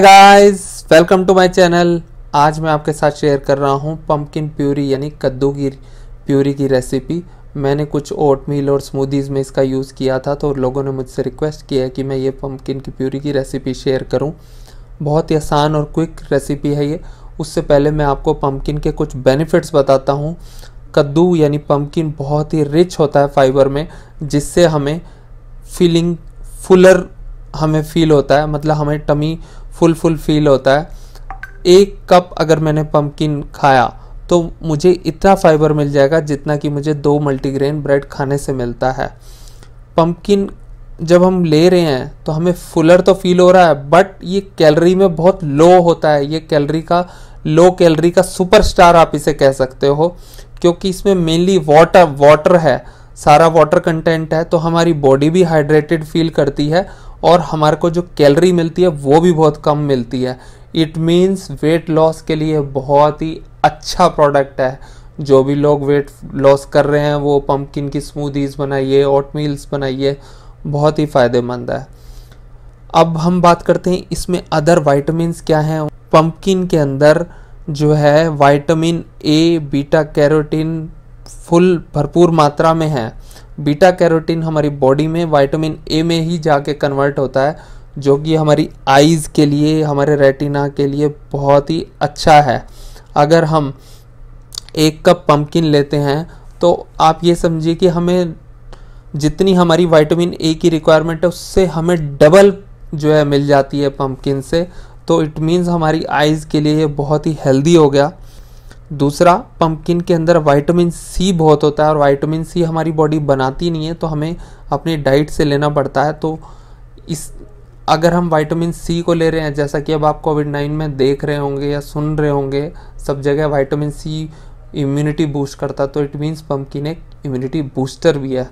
guys welcome to my channel आज मैं आपके साथ शेयर कर रहा हूँ पम्पकिन प्यूरी यानी कद्दू की प्यूरी की रेसिपी मैंने कुछ ओटमील और स्मूदीज़ में इसका यूज़ किया था तो लोगों ने मुझसे रिक्वेस्ट किया है कि मैं ये पम्पकिन की प्यूरी की रेसिपी शेयर करूँ बहुत ही आसान और क्विक रेसिपी है ये उससे पहले मैं आपको पम्पकिन के कुछ बेनिफिट्स बताता हूँ कद्दू यानी पम्पकिन बहुत ही रिच होता है फाइबर में जिससे हमें फीलिंग फुलर हमें फील होता है मतलब हमें टमी फुल फुल फील होता है एक कप अगर मैंने पम्पकिन खाया तो मुझे इतना फाइबर मिल जाएगा जितना कि मुझे दो मल्टीग्रेन ब्रेड खाने से मिलता है पम्पकिन जब हम ले रहे हैं तो हमें फुलर तो फील हो रहा है बट ये कैलरी में बहुत लो होता है ये कैलरी का लो कैलरी का सुपर स्टार आप इसे कह सकते हो क्योंकि इसमें मेनली वाटर वाटर है सारा वाटर कंटेंट है तो हमारी बॉडी भी हाइड्रेटेड फील करती है और हमारे को जो कैलरी मिलती है वो भी बहुत कम मिलती है इट मीन्स वेट लॉस के लिए बहुत ही अच्छा प्रोडक्ट है जो भी लोग वेट लॉस कर रहे हैं वो पम्पकिन की स्मूदीज़ बनाइए ओट मील्स बनाइए बहुत ही फ़ायदेमंद है अब हम बात करते हैं इसमें अदर वाइटमिन क्या हैं पम्पकिन के अंदर जो है vitamin A beta carotene full भरपूर मात्रा में है बीटा कैरोटीन हमारी बॉडी में वाइटामिन ए में ही जाके कन्वर्ट होता है जो कि हमारी आइज़ के लिए हमारे रेटिना के लिए बहुत ही अच्छा है अगर हम एक कप पम्पकिन लेते हैं तो आप ये समझिए कि हमें जितनी हमारी वाइटामिन ए की रिक्वायरमेंट है उससे हमें डबल जो है मिल जाती है पम्पकिन से तो इट मीन्स हमारी आइज़ के लिए बहुत ही हेल्दी हो गया दूसरा पम्पकिन के अंदर वाइटामिन सी बहुत होता है और वाइटामिन सी हमारी बॉडी बनाती नहीं है तो हमें अपनी डाइट से लेना पड़ता है तो इस अगर हम वाइटामिन सी को ले रहे हैं जैसा कि अब आप कोविड नाइन में देख रहे होंगे या सुन रहे होंगे सब जगह वाइटामिन सी इम्यूनिटी बूस्ट करता तो इट मीन्स पम्पकिन एक इम्यूनिटी बूस्टर भी है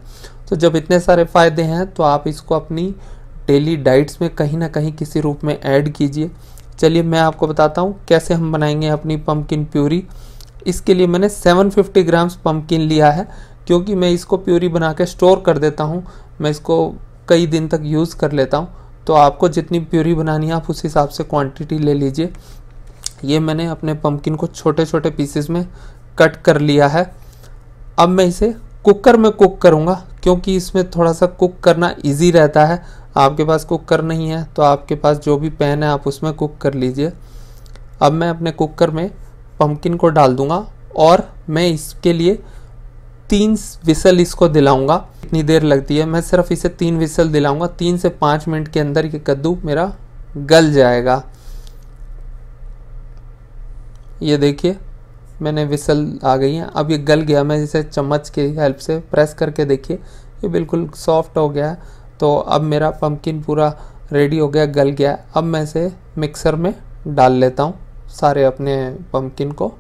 तो जब इतने सारे फ़ायदे हैं तो आप इसको अपनी डेली डाइट्स में कहीं ना कहीं किसी रूप में ऐड कीजिए चलिए मैं आपको बताता हूँ कैसे हम बनाएंगे अपनी पम्पकिन प्यूरी इसके लिए मैंने 750 ग्राम्स पम्पकिन लिया है क्योंकि मैं इसको प्यूरी बना के स्टोर कर देता हूँ मैं इसको कई दिन तक यूज़ कर लेता हूँ तो आपको जितनी प्यूरी बनानी है आप उस हिसाब से क्वांटिटी ले लीजिए ये मैंने अपने पम्पकिन को छोटे छोटे पीसेस में कट कर लिया है अब मैं इसे कुकर में कुक करूँगा क्योंकि इसमें थोड़ा सा कुक करना ईजी रहता है आपके पास कुकर नहीं है तो आपके पास जो भी पैन है आप उसमें कुक कर लीजिए अब मैं अपने कुकर में पम्पकिन को डाल दूंगा और मैं इसके लिए तीन विसल इसको दिलाऊंगा इतनी देर लगती है मैं सिर्फ इसे तीन विसल दिलाऊंगा तीन से पाँच मिनट के अंदर ये कद्दू मेरा गल जाएगा ये देखिए मैंने विसल आ गई है अब ये गल गया मैं इसे चम्मच के हेल्प से प्रेस करके देखिए ये बिल्कुल सॉफ्ट हो गया है तो अब मेरा पम्पकिन पूरा रेडी हो गया गल गया अब मैं इसे मिक्सर में डाल लेता हूँ सारे अपने पम्पकिन को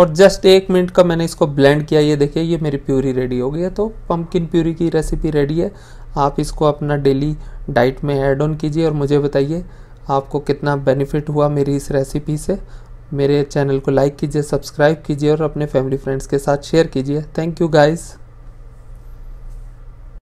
और जस्ट एक मिनट का मैंने इसको ब्लेंड किया ये देखिए ये मेरी प्यूरी रेडी हो गई है तो पम्पकिन प्यूरी की रेसिपी रेडी है आप इसको अपना डेली डाइट में ऐड ऑन कीजिए और मुझे बताइए आपको कितना बेनिफिट हुआ मेरी इस रेसिपी से मेरे चैनल को लाइक कीजिए सब्सक्राइब कीजिए और अपने फैमिली फ्रेंड्स के साथ शेयर कीजिए थैंक यू गाइज़